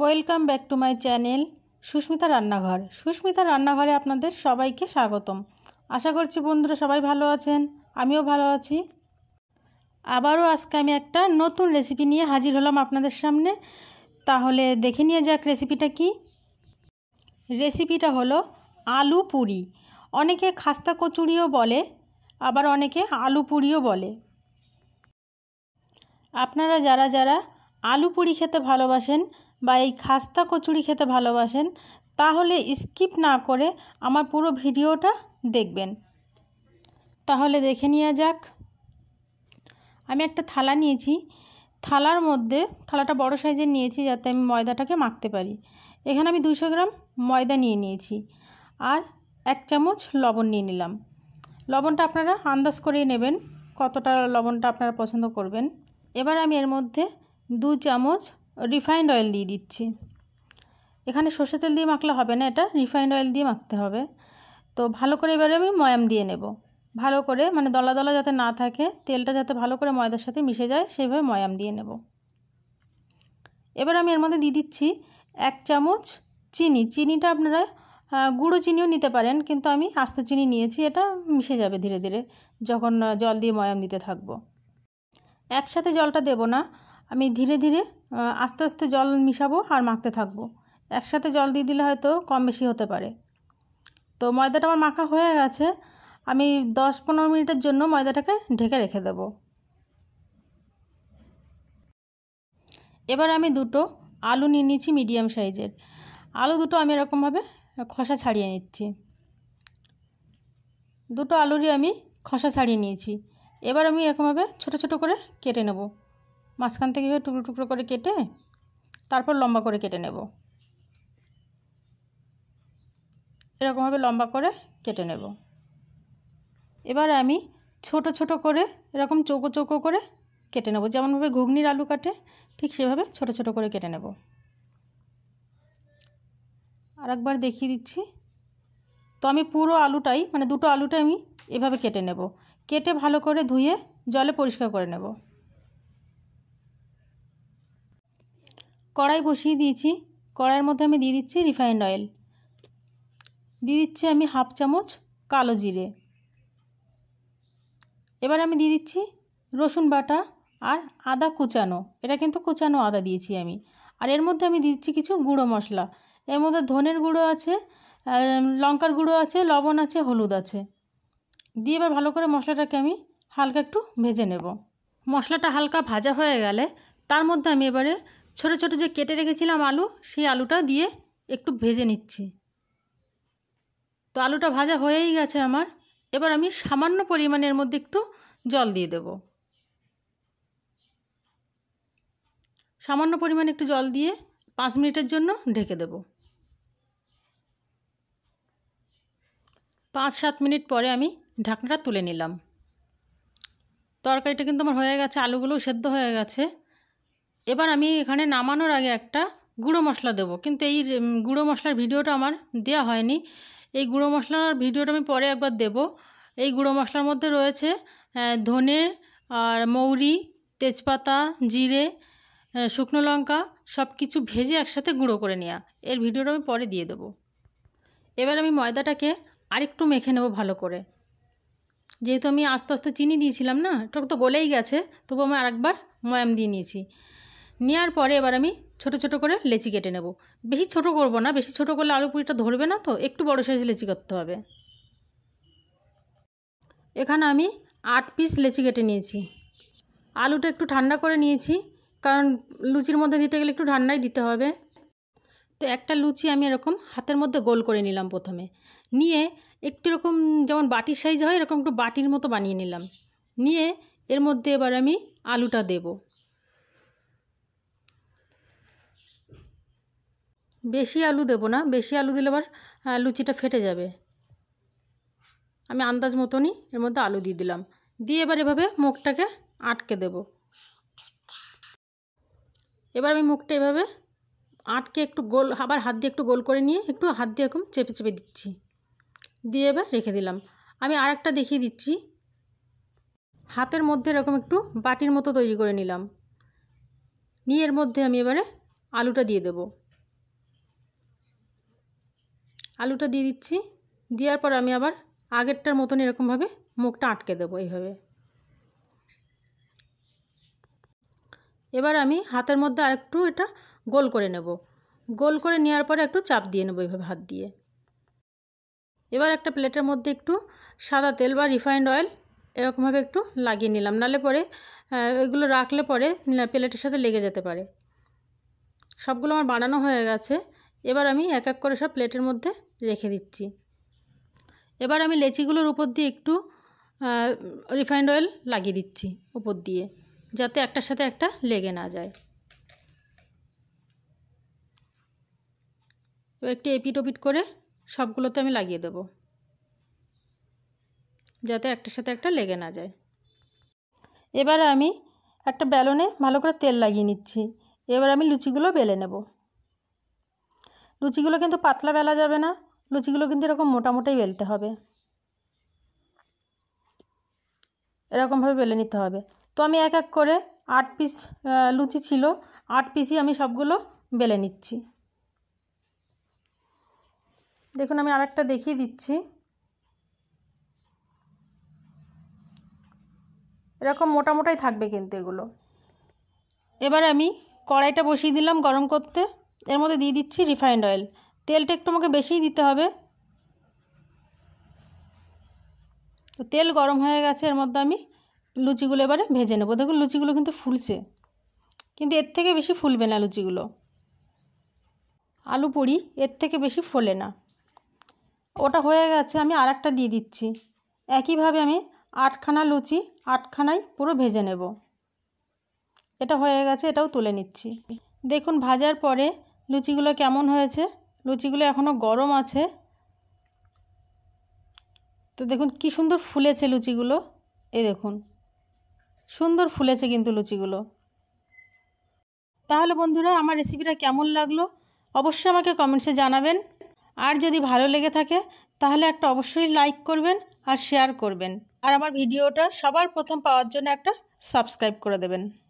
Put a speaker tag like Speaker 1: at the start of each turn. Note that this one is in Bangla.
Speaker 1: welcome back to my channel Susmita Rannaghar Susmita রান্নাঘরে আপনাদের সবাইকে স্বাগতম আশা করছি বন্ধুরা সবাই ভালো আছেন আমিও ভালো আছি আবারও আজকে আমি একটা নতুন রেসিপি নিয়ে হাজির হলাম আপনাদের সামনে তাহলে দেখে নিয়ে যাক রেসিপিটা কি রেসিপিটা হলো আলু পুরি অনেকে খাস্তা কচুরিও বলে আবার অনেকে আলু পুরিও বলে আপনারা যারা যারা আলু পুরি খেতে ভালোবাসেন বা এই খাস্তা কচুরি খেতে ভালোবাসেন তাহলে স্কিপ না করে আমার পুরো ভিডিওটা দেখবেন তাহলে দেখে নেওয়া যাক আমি একটা থালা নিয়েছি থালার মধ্যে থালাটা বড় সাইজের নিয়েছি যাতে আমি ময়দাটাকে মাখতে পারি এখানে আমি দুশো গ্রাম ময়দা নিয়ে নিয়েছি আর এক চামচ লবণ নিয়ে নিলাম লবণটা আপনারা আন্দাজ করে নেবেন কতটা লবণটা আপনারা পছন্দ করবেন এবার আমি এর মধ্যে দু চামচ রিফাইন্ড অয়েল দিয়ে দিচ্ছি এখানে সর্ষে তেল দিয়ে মাখলে হবে না এটা রিফাইন্ড অয়েল দিয়ে মাখতে হবে তো ভালো করে এবারে আমি ময়াম দিয়ে নেব ভালো করে মানে দলা দলা যাতে না থাকে তেলটা যাতে ভালো করে ময়দার সাথে মিশে যায় সেভাবে ময়াম দিয়ে নেব এবার আমি এর মধ্যে দিয়ে দিচ্ছি এক চামচ চিনি চিনিটা আপনারা গুঁড়ো চিনিও নিতে পারেন কিন্তু আমি আস্ত চিনি নিয়েছি এটা মিশে যাবে ধীরে ধীরে যখন জল দিয়ে ময়াম দিতে থাকবো একসাথে জলটা দেব না আমি ধীরে ধীরে আস্তে আস্তে জল মিশাবো আর মাখতে থাকবো একসাথে জল দিয়ে দিলে হয়তো কম বেশি হতে পারে তো ময়দাটা আমার মাখা হয়ে গেছে আমি দশ পনেরো মিনিটের জন্য ময়দাটাকে ঢেকে রেখে দেব এবার আমি দুটো আলু নিয়ে নিচ্ছি মিডিয়াম সাইজের আলু দুটো আমি এরকমভাবে খসা ছাড়িয়ে নিচ্ছি দুটো আলুরই আমি খসা ছাড়িয়ে নিয়েছি এবার আমি এরকমভাবে ছোট ছোট করে কেটে নেবো মাঝখান থেকে টুকরো টুকরো করে কেটে তারপর লম্বা করে কেটে নেব এরকমভাবে লম্বা করে কেটে নেব এবার আমি ছোট ছোট করে এরকম চৌকো চৌকো করে কেটে নেব যেমনভাবে ঘুগনির আলু কাটে ঠিক সেভাবে ছোট ছোট করে কেটে নেব আর একবার দেখিয়ে দিচ্ছি তো আমি পুরো আলুটাই মানে দুটো আলুটাই আমি এভাবে কেটে নেব কেটে ভালো করে ধুয়ে জলে পরিষ্কার করে নেব কড়াই বসিয়ে দিয়েছি কড়াইয়ের মধ্যে আমি দিয়ে দিচ্ছি রিফাইন্ড অয়েল দিয়ে দিচ্ছি আমি হাফ চামচ কালো জিরে এবার আমি দিয়ে দিচ্ছি রসুন বাটা আর আদা কুচানো এটা কিন্তু কুচানো আদা দিয়েছি আমি আর এর মধ্যে আমি দিচ্ছি কিছু গুঁড়ো মশলা এর মধ্যে ধনের গুঁড়ো আছে লঙ্কার গুঁড়ো আছে লবণ আছে হলুদ আছে দিয়ে এবার ভালো করে মশলাটাকে আমি হালকা একটু ভেজে নেব মশলাটা হালকা ভাজা হয়ে গেলে তার মধ্যে আমি এবারে ছোট ছোট যে কেটে রেখেছিলাম আলু সেই আলুটা দিয়ে একটু ভেজে নিচ্ছি তো আলুটা ভাজা হয়েই গেছে আমার এবার আমি সামান্য পরিমাণের মধ্যে একটু জল দিয়ে দেব সামান্য পরিমাণ একটু জল দিয়ে পাঁচ মিনিটের জন্য ঢেকে দেব পাঁচ সাত মিনিট পরে আমি ঢাকনাটা তুলে নিলাম তরকারিটা কিন্তু আমার হয়ে গেছে আলুগুলোও সেদ্ধ হয়ে গেছে এবার আমি এখানে নামানোর আগে একটা গুঁড়ো মশলা দেবো কিন্তু এই গুঁড়ো মশলার ভিডিওটা আমার দেওয়া হয়নি এই গুঁড়ো মশলার ভিডিওটা আমি পরে একবার দেব এই গুঁড়ো মশলার মধ্যে রয়েছে ধনে আর মৌরি তেজপাতা জিরে শুকনো লঙ্কা সব কিছু ভেজে একসাথে গুঁড়ো করে নেওয়া এর ভিডিওটা আমি পরে দিয়ে দেবো এবার আমি ময়দাটাকে আরেকটু মেখে নেব ভালো করে যেহেতু আমি আস্তে আস্তে চিনি দিয়েছিলাম না ওটা তো গলেই গেছে তবু আমি আরেকবার ময়াম দিয়ে নিয়েছি নেওয়ার পরে এবার আমি ছোট ছোট করে লেচি কেটে নেব বেশি ছোট করব না বেশি ছোট করলে আলু পুরিটা ধরবে না তো একটু বড় সাইজ লেচি করতে হবে এখানে আমি আট পিস লেচি কেটে নিয়েছি আলুটা একটু ঠান্ডা করে নিয়েছি কারণ লুচির মধ্যে দিতে গেলে একটু ঠান্ডাই দিতে হবে তো একটা লুচি আমি এরকম হাতের মধ্যে গোল করে নিলাম প্রথমে নিয়ে একটু এরকম যেমন বাটির সাইজ হয় এরকম একটু বাটির মতো বানিয়ে নিলাম নিয়ে এর মধ্যে এবার আমি আলুটা দেবো বেশি আলু দেব না বেশি আলু দিলে আবার লুচিটা ফেটে যাবে আমি আন্দাজ মতনই এর মধ্যে আলু দিয়ে দিলাম দিয়ে এবার এভাবে মুখটাকে আটকে দেব এবার আমি মুখটা এভাবে আটকে একটু গোল আবার হাত দিয়ে একটু গোল করে নিয়ে একটু হাত দিয়ে এরকম চেপে চেপে দিচ্ছি দিয়ে এবার রেখে দিলাম আমি আর একটা দেখিয়ে দিচ্ছি হাতের মধ্যে এরকম একটু বাটির মতো তৈরি করে নিলাম নিয়ে এর মধ্যে আমি এবারে আলুটা দিয়ে দেবো আলুটা দিয়ে দিচ্ছি দেওয়ার পর আমি আবার আগেরটার মতন এরকমভাবে মুখটা আটকে দেবো এইভাবে এবার আমি হাতের মধ্যে আরেকটু এটা গোল করে নেব গোল করে নেওয়ার পরে একটু চাপ দিয়ে নেবো এইভাবে হাত দিয়ে এবার একটা প্লেটের মধ্যে একটু সাদা তেল বা রিফাইন্ড অয়েল এরকমভাবে একটু লাগিয়ে নিলাম নালে পরে এগুলো রাখলে পরে প্লেটের সাথে লেগে যেতে পারে সবগুলো আমার বানানো হয়ে গেছে এবার আমি এক এক করে সব প্লেটের মধ্যে রেখে দিচ্ছি এবার আমি লেচিগুলোর উপর দিয়ে একটু রিফাইন্ড অয়েল লাগিয়ে দিচ্ছি উপর দিয়ে যাতে একটার সাথে একটা লেগে না যায় একটু এপিট ওপিট করে সবগুলোতে আমি লাগিয়ে দেব যাতে একটার সাথে একটা লেগে না যায় এবার আমি একটা ব্যালনে ভালো করে তেল লাগিয়ে নিচ্ছি এবার আমি লুচিগুলো বেলে নেবো লুচিগুলো কিন্তু পাতলা বেলা যাবে না লুচিগুলো কিন্তু এরকম মোটামোটাই বেলতে হবে এরকমভাবে বেলে নিতে হবে তো আমি এক এক করে আট পিস লুচি ছিল আট পিসই আমি সবগুলো বেলে নিচ্ছি দেখুন আমি আরেকটা দেখিয়ে দিচ্ছি এরকম মোটামোটাই থাকবে কিন্তু এগুলো এবার আমি কড়াইটা বসিয়ে দিলাম গরম করতে এর মধ্যে দিয়ে দিচ্ছি রিফাইন্ড অয়েল তেলটা একটু আমাকে বেশিই দিতে হবে তো তেল গরম হয়ে গেছে এর মধ্যে আমি লুচিগুলো এবারে ভেজে নেবো দেখুন লুচিগুলো কিন্তু ফুলছে কিন্তু এর থেকে বেশি ফুলবে না লুচিগুলো আলু পুরি এর থেকে বেশি ফোলে না ওটা হয়ে গেছে আমি আর দিয়ে দিচ্ছি একইভাবে আমি আটখানা লুচি আটখানাই পুরো ভেজে নেব এটা হয়ে গেছে এটাও তুলে নিচ্ছি দেখুন ভাজার পরে লুচিগুলো কেমন হয়েছে লুচিগুলো এখনও গরম আছে তো দেখুন কি সুন্দর ফুলেছে লুচিগুলো এ দেখুন সুন্দর ফুলেছে কিন্তু লুচিগুলো তাহলে বন্ধুরা আমার রেসিপিটা কেমন লাগলো অবশ্যই আমাকে কমেন্টসে জানাবেন আর যদি ভালো লেগে থাকে তাহলে একটা অবশ্যই লাইক করবেন আর শেয়ার করবেন আর আমার ভিডিওটা সবার প্রথম পাওয়ার জন্য একটা সাবস্ক্রাইব করে দেবেন